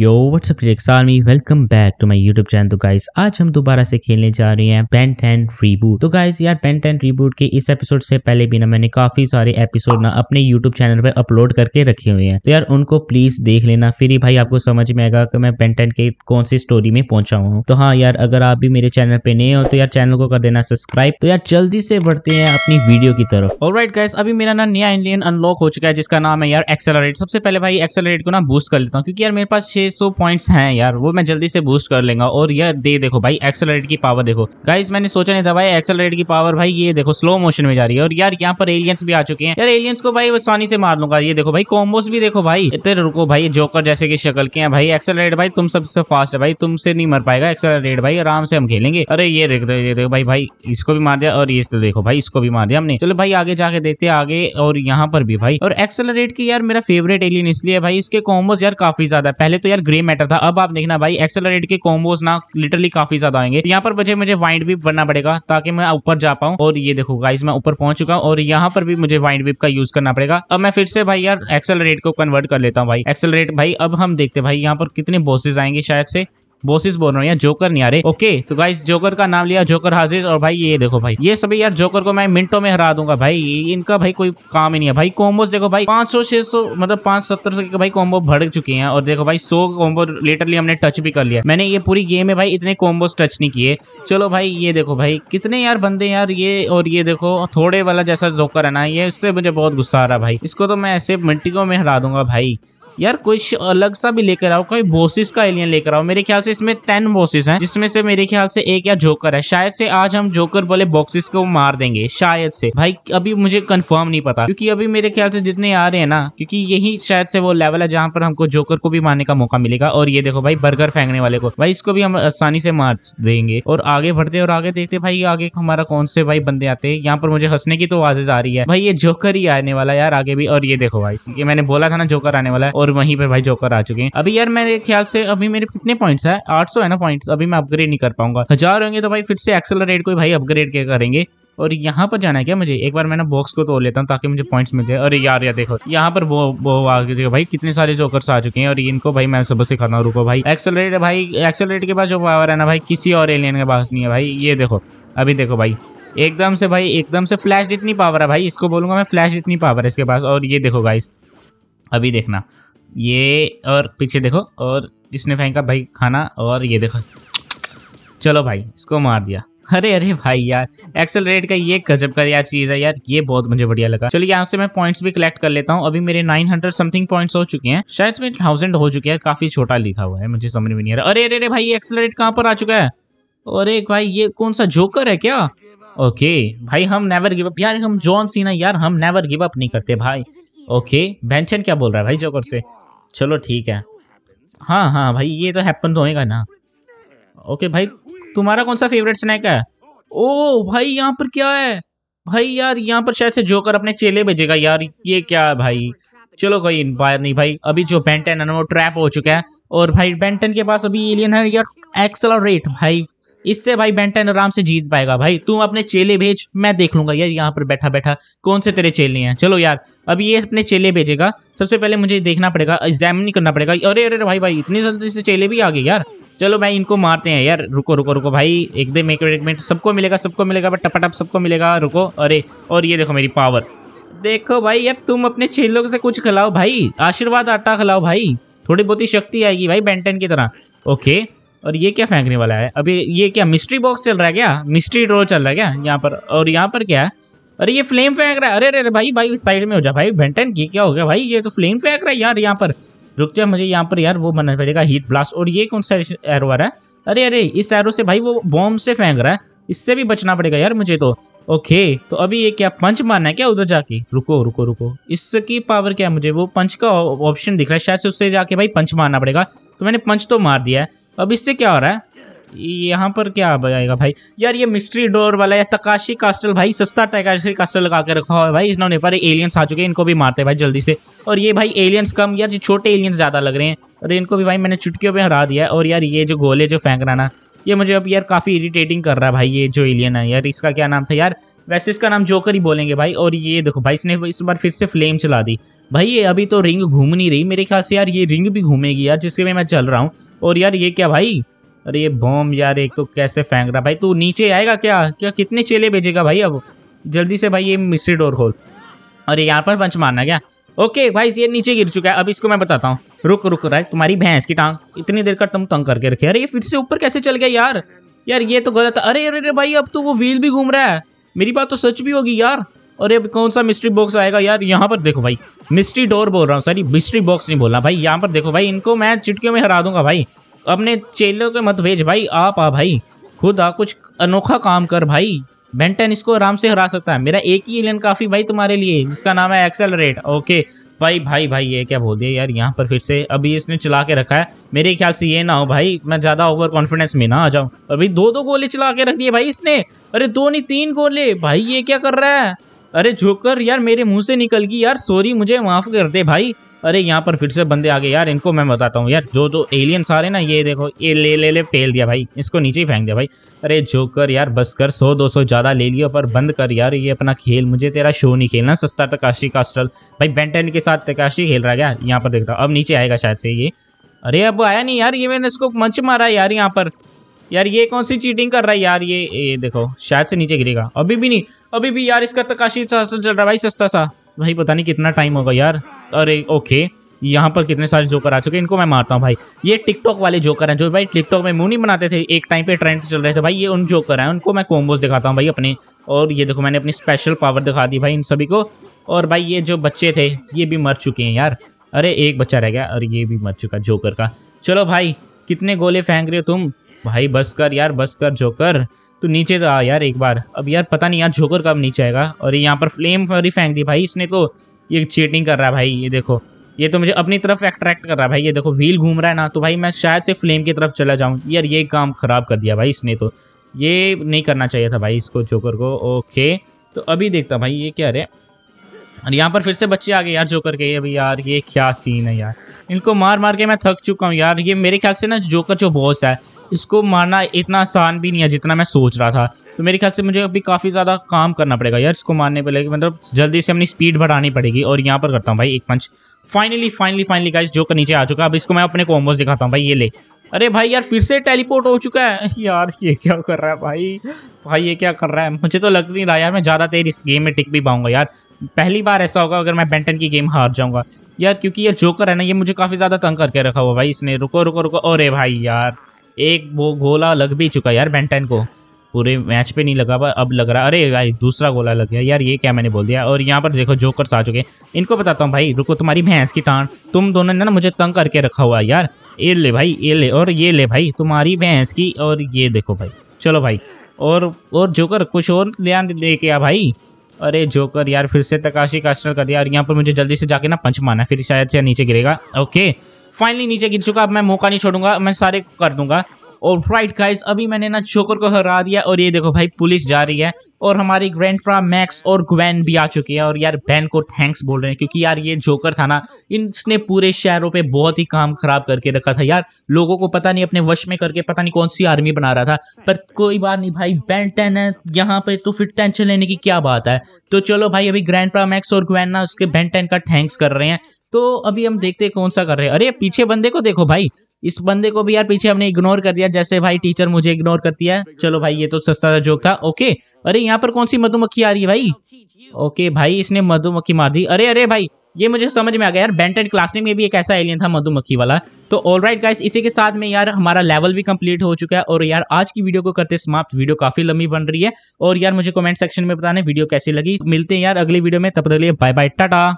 yo what's up army welcome back to my YouTube channel तो guys आज हम दोबारा से खेलने जा रहे हैं पेन टेन रीबूट तो गाइस यार पेन टेन रीबूट के इस एपिसोड से पहले भी ना मैंने काफी सारे एपिसोड ना अपने यूट्यूब चैनल पर अपलोड करके रखे हुए हैं तो यार उनको प्लीज देख लेना फिर ही भाई आपको समझ में आएगा कि मैं पेन टेन के कौन सी स्टोरी में पहुंचा हूँ तो हाँ यार अगर आप भी मेरे चैनल पे नए हो तो यार चैनल को कर देना सब्सक्राइब तो यार जल्दी से बढ़ते हैं अपनी वीडियो की तरफ और राइट गाइस अभी मेरा ना नया इंडियन अनलॉक हो चुका है जिसका नाम है यार एक्सेलरेट सबसे पहले भाई एक्सेलरेट को ना बूस्ट कर लेता हूँ क्योंकि यार मेरे पास छह 600 पॉइंट्स हैं यार वो मैं जल्दी से बूस्ट कर लेंगे और यार दे देखो भाई एक्सेलरेट की पावर देखो गाइस मैंने सोचा नहीं था भाई एक्सेलरेट की पावर भाई ये देखो स्लो मोशन में जा रही है और यार यहाँ पर एलियंस भी आ चुके हैं यार एलियंस को भाई आसानी से मार लूंगा ये देखो भाई कॉम्बोस भी देखो भाई इतने रुको भाई जोकर जैसे की शक्ल के हैं भाई एक्सेलरेट भाई तुम सबसे फास्ट है भाई तुमसे नहीं मर पाएगा एक्सेलरेट भाई आराम से हम खेलेंगे अरे ये देख दो ये देखो भाई भाई इसको भी मार दिया और ये तो देखो भाई इसको भी मार दिया हमने चलो भाई आगे जाके देखते आगे और यहाँ पर भी भाई और एक्सेलरेट की यार मेरा फेवरेट एलियन इसलिए भाई इसके कॉम्बोस यार काफी ज्यादा पहले तो अंदर ग्रे मैटर था अब आप देखना भाई एक्सेलरेट के कॉम्बोज ना लिटरली काफी ज्यादा आएंगे यहाँ पर मुझे मुझे वाइंड वीप बनना पड़ेगा ताकि मैं ऊपर जा पाऊँ और ये देखो गाइस मैं ऊपर पहुंच चुका हूँ और यहाँ पर भी मुझे वाइंड वीप का यूज करना पड़ेगा अब मैं फिर से भाई यार एक्सेलरेट को कन्वर्ट कर लेता हूँ भाई एक्सेलरेट भाई अब हम देखते भाई यहाँ पर कितने बोसेज आएंगे शायद से बोसिस बोल रहा हूँ यार जोकर नहीं आ रहे ओके तो गाइस जोकर का नाम लिया जोकर हाजिर और भाई ये देखो भाई ये सभी यार जोकर को मैं मिनटों में हरा दूंगा भाई इनका भाई कोई काम ही नहीं है भाई कोम्बोस देखो भाई पांच सौ छह सौ मतलब पांच सत्तर सौ भाई कॉम्बो भड़क चुके हैं और देखो भाई सौ कॉम्बो लेटरली हमने टच भी कर लिया मैंने ये पूरी गेम में भाई इतने कोम्बोस टच नहीं किए चलो भाई ये देखो भाई कितने यार बंदे यार ये और ये देखो थोड़े वाला जैसा जोकर है ना ये इससे मुझे बहुत गुस्सा आ रहा भाई इसको तो मैं ऐसे मिनटिकों में हरा दूंगा भाई यार कुछ अलग सा भी लेकर आओ कोई बोसिस का एलियन लेकर आओ मेरे ख्याल से इसमें टेन बोसिस हैं जिसमें से मेरे ख्याल से एक या जोकर है शायद से आज हम जोकर वाले बॉक्सिस को मार देंगे शायद से भाई अभी मुझे कंफर्म नहीं पता क्योंकि अभी मेरे ख्याल से जितने आ रहे हैं ना क्योंकि यही शायद से वो लेवल है जहाँ पर हमको जोकर को भी मारने का मौका मिलेगा और ये देखो भाई बर्गर फेंकने वाले को भाई इसको भी हम आसानी से मार देंगे और आगे बढ़ते और आगे देखते भाई आगे हमारा कौन से भाई बंदे आते हैं यहाँ पर मुझे हंसने की तो आवाजेज आ रही है भाई ये जोकर ही आने वाला यार आगे भी और ये देखो भाई ये मैंने बोला था ना जोकर आने वाला है और और वहीं पर भाई जोकर आ चुके हैं अभी यार मेरे ख्याल से अभी मेरे कितने पॉइंट्स है आठ है ना पॉइंट्स अभी मैं अपग्रेड नहीं कर पाऊंगा हजार होंगे तो भाई फिर से एक्सेलरेट को भाई अपग्रेड क्या करेंगे और यहाँ पर जाना है क्या मुझे एक बार मैंने बॉक्स को तोड़ लेता हूँ ताकि मुझे पॉइंट्स मिल जाए अरे यार यार देखो यहाँ पर वो वो आ गए देखो भाई कितने सारे जोकर्स आ चुके हैं और इनको भाई मैं सबसे खाता हूँ रुको भाई एक्सेलरेट भाई एक्सेलरेट के पास जो पावर है ना भाई किसी और एलियन के पास नहीं है भाई ये देखो अभी देखो भाई एकदम से भाई एकदम से फ्लैश जितनी पावर है भाई इसको बोलूंगा मैं फ्लैश जितनी पावर है इसके पास और ये देखो भाई अभी देखना ये और पीछे देखो और इसने फेंका भाई खाना और ये देखो चलो भाई इसको मार दिया अरे अरे भाई यार एक्सेलरेट का ये गजब का यार चीज़ है यार ये बहुत मुझे बढ़िया लगा चलिए यहाँ से मैं पॉइंट्स भी कलेक्ट कर लेता हूँ अभी मेरे 900 समथिंग पॉइंट्स हो चुके हैं शायद मेरे थाउजेंड हो चुके हैं काफी छोटा लिखा हुआ है मुझे समझ में नहीं आ रहा अरे अरे अरे भाई एक्सेलरेट कहाँ पर आ चुका है अरे भाई ये कौन सा जोकर है क्या ओके भाई हम नेवर गिव अप यार हम जॉन सीना यार हम नेवर गिव अप नहीं करते भाई ओके बेंचन क्या बोल रहा है भाई जोकर से चलो ठीक है हाँ हाँ भाई ये तो हैपन तो होएगा ना ओके भाई तुम्हारा कौन सा फेवरेट स्नैक है ओ oh, भाई यहाँ पर क्या है भाई यार यहाँ पर शायद से जोकर अपने चेले भेजेगा यार ये क्या है भाई चलो कोई बात नहीं भाई अभी जो बेंटन है ना वो ट्रैप हो चुका है और भाई बेंटन के पास अभी एलियन है यार एक्सलरेट भाई इससे भाई बेंटन आराम से जीत पाएगा भाई तू अपने चेले भेज मैं देख लूंगा यार यहाँ पर बैठा बैठा कौन से तेरे चेले हैं चलो यार अब ये अपने चेले भेजेगा सबसे पहले मुझे देखना पड़ेगा एग्जामिन करना पड़ेगा अरे अरे भाई भाई इतनी जल्दी से चेले भी आ गए यार चलो भाई इनको मारते हैं यार रुको रुको रुको भाई एकदम एक मिनट सबको मिलेगा सबको मिलेगा बट टपाटप सबको मिलेगा रुको अरे और ये देखो मेरी पावर देखो भाई यार तुम अपने चेलों से कुछ खिलाओ भाई आशीर्वाद आटा खिलाओ भाई थोड़ी बहुत ही शक्ति आएगी भाई बेंटन की तरह ओके और ये क्या फेंकने वाला है अभी ये क्या मिस्ट्री बॉक्स चल रहा है क्या मिस्ट्री ड्रॉ चल रहा है क्या यहाँ पर और यहाँ पर क्या है अरे ये फ्लेम फेंक रहा है अरे अरे भाई भाई साइड में हो जा भाई भेंटन ये क्या हो गया भाई ये तो फ्लेम फेंक रहा है यार यहाँ पर रुक जा मुझे यहाँ पर यार वो मरना पड़ेगा हीट ब्लास्ट और ये कौन सा एरो आ रहा है अरे अरे इस एरो से भाई वो बॉम्ब से फेंक रहा है इससे भी बचना पड़ेगा यार मुझे तो ओके तो अभी ये क्या पंच मारना है क्या उधर जाके रुको रुको रुको इसकी पावर क्या है मुझे वो पंच का ऑप्शन दिख रहा है शायद से उससे जाके भाई पंच मारना पड़ेगा तो मैंने पंच तो मार दिया है अब इससे क्या हो रहा है यहाँ पर क्या बजाएगा भाई यार ये मिस्ट्री डोर वाला या तकाशी कास्टल भाई सस्ता टकाशी कास्टल लगा के रखा है भाई इन्होंने पर एलियंस आ चुके हैं इनको भी मारते हैं भाई जल्दी से और ये भाई एलियंस कम यार जो छोटे एलियंस ज़्यादा लग रहे हैं और इनको भी भाई मैंने चुटकियों पर हरा दिया और यार ये जो गोले जो फेंक रहा ना ये मुझे अब यार काफ़ी इरिटेटिंग कर रहा है भाई ये जो एलियन है यार इसका क्या नाम था यार वैसे इसका नाम जोकर ही बोलेंगे भाई और ये देखो भाई इसने इस बार फिर से फ्लेम चला दी भाई ये अभी तो रिंग घूम नहीं रही मेरे ख्याल से यार ये रिंग भी घूमेगी यार जिसके लिए मैं चल रहा हूँ और यार ये क्या भाई अरे ये बॉम्ब यार एक तो कैसे फेंक रहा भाई तू नीचे आएगा क्या क्या कितने चेले भेजेगा भाई अब जल्दी से भाई ये मिस्ट्री डोर खोल और यहाँ पर पंच मारना क्या ओके भाई ये नीचे गिर चुका है अब इसको मैं बताता हूँ रुक रुक रहा है तुम्हारी भैंस की टांग इतनी देर का तुम तंग करके रखे अरे ये फिर से ऊपर कैसे चल गया यार यार ये तो गलत अरे अरे अरे भाई अब तो वो व्हील भी घूम रहा है मेरी बात तो सच भी होगी यार और ये कौन सा मिस्ट्री बॉक्स आएगा यार यहाँ पर देखो भाई मिस्ट्री डोर बोल रहा हूँ सॉरी मिस्ट्री बॉक्स नहीं बोलना भाई यहाँ पर देखो भाई इनको मैं चुटकियों में हरा दूंगा भाई अपने चेलों के मत भेज भाई आप आ भाई खुद आ कुछ अनोखा काम कर भाई बेंटन इसको आराम से हरा सकता है मेरा एक ही एलियन काफ़ी भाई तुम्हारे लिए जिसका नाम है एक्सेलरेट ओके भाई भाई भाई ये क्या बोल दिया यार यहाँ पर फिर से अभी इसने चला के रखा है मेरे ख्याल से ये ना हो भाई मैं ज़्यादा ओवर कॉन्फिडेंस में ना आ जाऊँ अभी दो दो गोले चला के रख दिए भाई इसने अरे दो नहीं तीन गोले भाई ये क्या कर रहा है अरे जोकर यार मेरे मुंह से निकल गई यार सॉरी मुझे माफ़ कर दे भाई अरे यहाँ पर फिर से बंदे आ गए यार इनको मैं बताता हूँ यार जो तो एलियन रहे ना ये देखो ये ले ले ले पेल दिया भाई इसको नीचे ही फेंक दिया भाई अरे जोकर यार बस कर सौ दो सौ ज़्यादा ले लियो पर बंद कर यार ये अपना खेल मुझे तेरा शो नहीं खेलना सस्ता तकाशी कास्टल भाई बेंटन के साथ तकाशी खेल रहा है यार यहाँ पर देख रहा अब नीचे आएगा शायद से ये अरे अब आया नहीं यार ये मैंने इसको मंच मारा यार यहाँ पर यार ये कौन सी चीटिंग कर रहा है यार ये ये देखो शायद से नीचे गिरेगा अभी भी नहीं अभी भी यार इसका तकाशी चल रहा है भाई सस्ता सा भाई पता नहीं कितना टाइम होगा यार अरे ओके यहाँ पर कितने सारे जोकर आ चुके हैं इनको मैं मारता हूँ भाई ये टिकटॉक वाले जोकर हैं जो भाई टिकटॉक में मुंह नहीं बनाते थे एक टाइम पे ट्रेंड चल रहे थे भाई ये उन जोकर हैं उनको मैं कॉम्बोज दिखाता हूँ भाई अपने और ये देखो मैंने अपनी स्पेशल पावर दिखा दी भाई इन सभी को और भाई ये जो बच्चे थे ये भी मर चुके हैं यार अरे एक बच्चा रह गया और ये भी मर चुका जोकर का चलो भाई कितने गोले फेंक रहे हो तुम भाई बस कर यार बस कर जोकर तो नीचे तो आ यार एक बार अब यार पता नहीं यार जोकर कब नीचे आएगा और यहाँ पर फ्लेम फरी फेंक दी भाई इसने तो ये चीटिंग कर रहा है भाई ये देखो ये तो मुझे अपनी तरफ अट्रैक्ट कर रहा है भाई ये देखो व्हील घूम रहा है ना तो भाई मैं शायद से फ्लेम की तरफ चला जाऊँ यार ये काम ख़राब कर दिया भाई इसने तो ये नहीं करना चाहिए था भाई इसको जोकर को ओके तो अभी देखता भाई ये क्या रहे और यहाँ पर फिर से बच्चे आ गए यार जोकर के अभी यार ये क्या सीन है यार इनको मार मार के मैं थक चुका हूँ यार ये मेरे ख्याल से ना जोकर जो बॉस है इसको मारना इतना आसान भी नहीं है जितना मैं सोच रहा था तो मेरे ख्याल से मुझे अभी काफ़ी ज़्यादा काम करना पड़ेगा यार इसको मारने लेकिन मतलब जल्दी से अपनी स्पीड बढ़ानी पड़ेगी और यहाँ पर करता हूँ भाई एक punch finally finally finally guys joker नीचे आ चुका अब इसको मैं अपने कॉम्बोज दिखाता हूँ भाई ये ले अरे भाई यार फिर से टेलीपोर्ट हो चुका है यार ये क्या कर रहा है भाई भाई ये क्या कर रहा है मुझे तो लग नहीं रहा यार मैं ज़्यादा देर इस गेम में टिक भी पाऊंगा यार पहली बार ऐसा होगा अगर मैं बेंटन की गेम हार जाऊंगा यार क्योंकि ये जोकर है ना ये मुझे काफ़ी ज़्यादा तंग करके रखा हुआ भाई इसने रुको रुको रुको अरे भाई यार एक वो गोला लग भी चुका यार बेंटन को पूरे मैच पे नहीं लगा पर अब लग रहा अरे भाई दूसरा गोला लग गया यार ये क्या मैंने बोल दिया और यहाँ पर देखो जोकर आ चुके इनको बताता हूँ भाई रुको तुम्हारी भैंस की टाण तुम दोनों ने ना मुझे तंग करके रखा हुआ यार ये ले भाई ये ले और ये ले भाई तुम्हारी भैंस की और ये देखो भाई चलो भाई और और जोकर कुछ और ध्यान लेके आ भाई अरे जोकर यार फिर से तकाशी का स्टार कर दिया और यहाँ पर मुझे जल्दी से जाके ना पंच मारना फिर शायद से नीचे गिरेगा ओके फाइनली नीचे गिर चुका अब मैं मौका नहीं छोड़ूंगा मैं सारे कर दूंगा और राइट गाइस अभी मैंने ना चोकर को हरा दिया और ये देखो भाई पुलिस जा रही है और हमारी ग्रैंड मैक्स और ग्वैन भी आ चुकी है और यार बैन को थैंक्स बोल रहे हैं क्योंकि यार ये जोकर था ना इसने पूरे शहरों पे बहुत ही काम खराब करके रखा था यार लोगों को पता नहीं अपने वश में करके पता नहीं कौन सी आर्मी बना रहा था पर कोई बात नहीं भाई बैन टेन है यहाँ पे तो फिर टेंशन लेने की क्या बात है तो चलो भाई अभी ग्रैंड प्रा मैक्स और ग्वैन ना उसके बैन टेन का थैंक्स कर रहे हैं तो अभी हम देखते कौन सा कर रहे हैं अरे पीछे बंदे को देखो भाई इस बंदे को भी यार पीछे हमने इग्नोर कर दिया जैसे भाई टीचर मुझे इग्नोर करती है चलो भाई ये तो सस्ता सा जोक था ओके अरे यहाँ पर कौन सी मधुमक्खी आ रही है भाई ओके भाई इसने मधुमक्खी मार दी अरे अरे भाई ये मुझे समझ में आ गया यार बेंटेड क्लासिक में भी एक ऐसा एलियन था मधुमक्खी वाला तो ऑल राइट गाइस इसी के साथ में यार हमारा लेवल भी कंप्लीट हो चुका है और यार आज की वीडियो को करते समाप्त वीडियो काफी लंबी बन रही है और यार मुझे कमेंट सेक्शन में बताने वीडियो कैसी लगी मिलते हैं यार अगली वीडियो में तब तक लिए बाय बाय टाटा